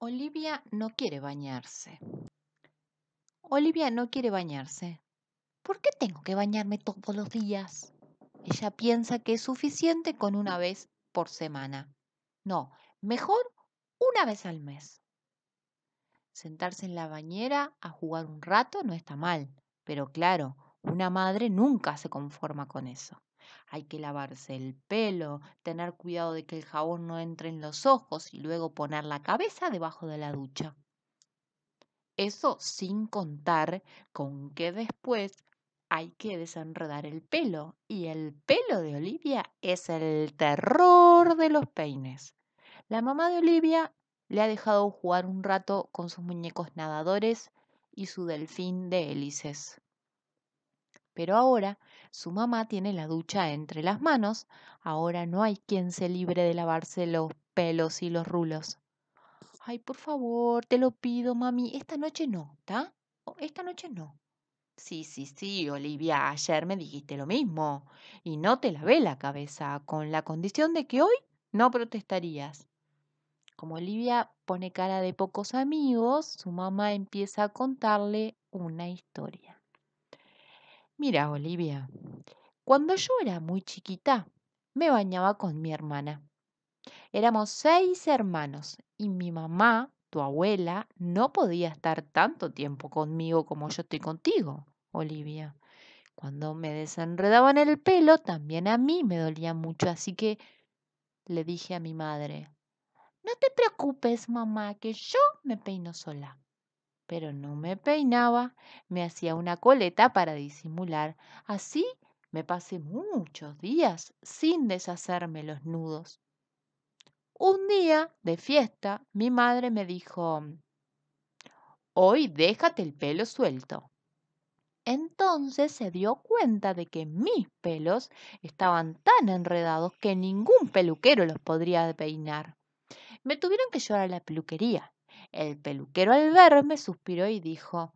Olivia no quiere bañarse. Olivia no quiere bañarse. ¿Por qué tengo que bañarme todos los días? Ella piensa que es suficiente con una vez por semana. No, mejor una vez al mes. Sentarse en la bañera a jugar un rato no está mal, pero claro, una madre nunca se conforma con eso. Hay que lavarse el pelo, tener cuidado de que el jabón no entre en los ojos y luego poner la cabeza debajo de la ducha. Eso sin contar con que después hay que desenredar el pelo. Y el pelo de Olivia es el terror de los peines. La mamá de Olivia le ha dejado jugar un rato con sus muñecos nadadores y su delfín de hélices. Pero ahora su mamá tiene la ducha entre las manos, ahora no hay quien se libre de lavarse los pelos y los rulos. Ay, por favor, te lo pido, mami, esta noche no, ¿está? Oh, esta noche no. Sí, sí, sí, Olivia, ayer me dijiste lo mismo y no te lavé la cabeza con la condición de que hoy no protestarías. Como Olivia pone cara de pocos amigos, su mamá empieza a contarle una historia. Mira, Olivia, cuando yo era muy chiquita, me bañaba con mi hermana. Éramos seis hermanos y mi mamá, tu abuela, no podía estar tanto tiempo conmigo como yo estoy contigo, Olivia. Cuando me desenredaban el pelo, también a mí me dolía mucho, así que le dije a mi madre, no te preocupes, mamá, que yo me peino sola pero no me peinaba, me hacía una coleta para disimular. Así me pasé muchos días sin deshacerme los nudos. Un día de fiesta, mi madre me dijo, Hoy déjate el pelo suelto. Entonces se dio cuenta de que mis pelos estaban tan enredados que ningún peluquero los podría peinar. Me tuvieron que llevar a la peluquería el peluquero al verme suspiró y dijo,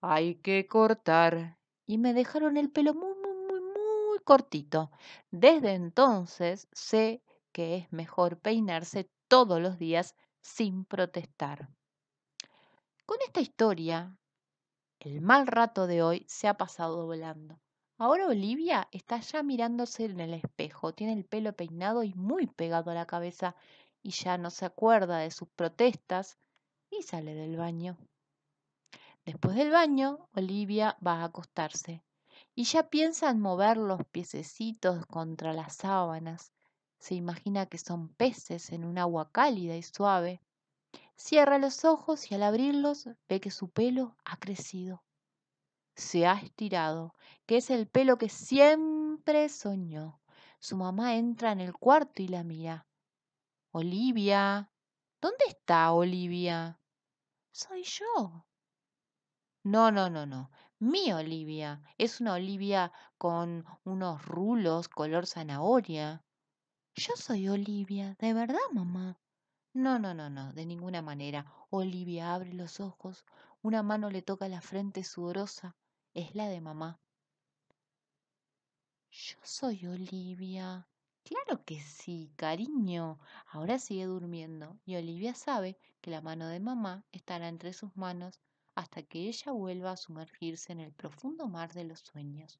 hay que cortar. Y me dejaron el pelo muy, muy, muy, muy cortito. Desde entonces sé que es mejor peinarse todos los días sin protestar. Con esta historia, el mal rato de hoy se ha pasado volando. Ahora Olivia está ya mirándose en el espejo, tiene el pelo peinado y muy pegado a la cabeza y ya no se acuerda de sus protestas, y sale del baño. Después del baño, Olivia va a acostarse y ya piensa en mover los piececitos contra las sábanas. Se imagina que son peces en un agua cálida y suave. Cierra los ojos y al abrirlos ve que su pelo ha crecido. Se ha estirado, que es el pelo que siempre soñó. Su mamá entra en el cuarto y la mira. Olivia. ¿Dónde está Olivia? soy yo. No, no, no, no. Mi Olivia es una Olivia con unos rulos color zanahoria. Yo soy Olivia, de verdad, mamá. No, no, no, no, de ninguna manera. Olivia abre los ojos, una mano le toca la frente sudorosa, es la de mamá. Yo soy Olivia, Claro que sí, cariño. Ahora sigue durmiendo y Olivia sabe que la mano de mamá estará entre sus manos hasta que ella vuelva a sumergirse en el profundo mar de los sueños.